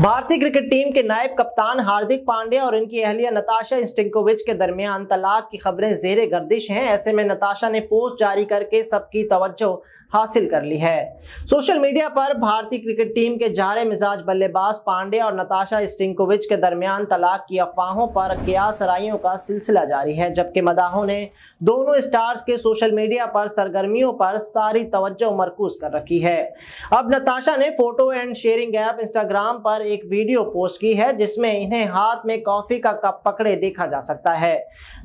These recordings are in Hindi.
भारतीय क्रिकेट टीम के नायब कप्तान हार्दिक पांड्या और इनकी अहलिया नताशा स्टिंकोविच के दरमियान तलाक की खबरें जेर गर्दिश हैं ऐसे में नताशा ने पोस्ट जारी करके सबकी तवज्जो हासिल कर ली है सोशल मीडिया पर भारतीय क्रिकेट टीम के जारे मिजाज बल्लेबाज पांडे और नताशा स्टिंकोविच के दरमियान तलाक की अफवाहों पर क्या सराइयों का सिलसिला जारी है जबकि मदाहों ने दोनों स्टार्स के सोशल मीडिया पर सरगर्मियों पर सारी तवज्जो मरकूज कर रखी है अब नताशा ने photo and sharing app Instagram पर एक वीडियो पोस्ट की है जिसमें इन्हें हाथ में कॉफी का कप पकड़े देखा जा सकता है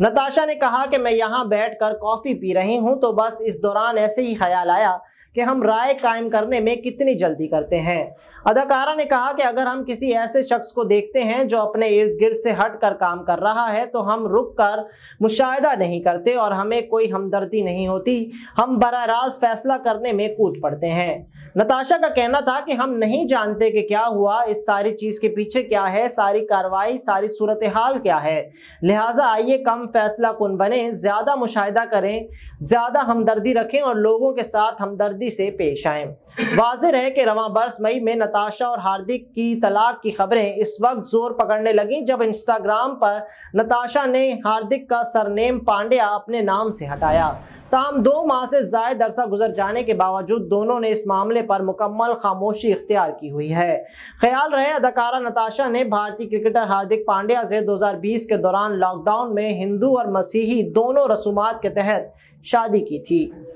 नताशा ने कहा कि मैं यहाँ बैठ कॉफी पी रही हूँ तो बस इस दौरान ऐसे ही ख्याल आया कि हम राय कायम करने में कितनी जल्दी करते हैं अदाकारा ने कहा कि अगर हम किसी ऐसे शख्स को देखते हैं जो अपने इर्द गिर्द से हट कर काम कर रहा है तो हम रुक कर मुशाहिदा नहीं करते और हमें कोई हमदर्दी नहीं होती हम बर राज फैसला करने में कूद पड़ते हैं नताशा का कहना था कि हम नहीं जानते कि क्या हुआ इस सारी चीज के पीछे क्या है सारी कार्रवाई सारी सूरत हाल क्या है लिहाजा आइए कम फैसला कन बने ज्यादा मुशाहिदा करें ज्यादा हमदर्दी रखें और लोगों के साथ हमदर्दी से पेश आए वाजर है कि रवा बरस मई में नताशा और हार्दिक की तलाक की खबरें इस वक्त जोर पकड़ने लगी जब इंस्टाग्राम पर नताशा ने हार्दिक का सरनेम पांड्या अपने नाम से हटाया तमाम दो माह से जायद अरसा गुजर जाने के बावजूद दोनों ने इस मामले पर मुकम्मल खामोशी इख्तियार की हुई है ख्याल रहे अदाकारा नताशा ने भारतीय क्रिकेटर हार्दिक पांड्या से 2020 के दौरान लॉकडाउन में हिंदू और मसीही दोनों रसूमात के तहत शादी की थी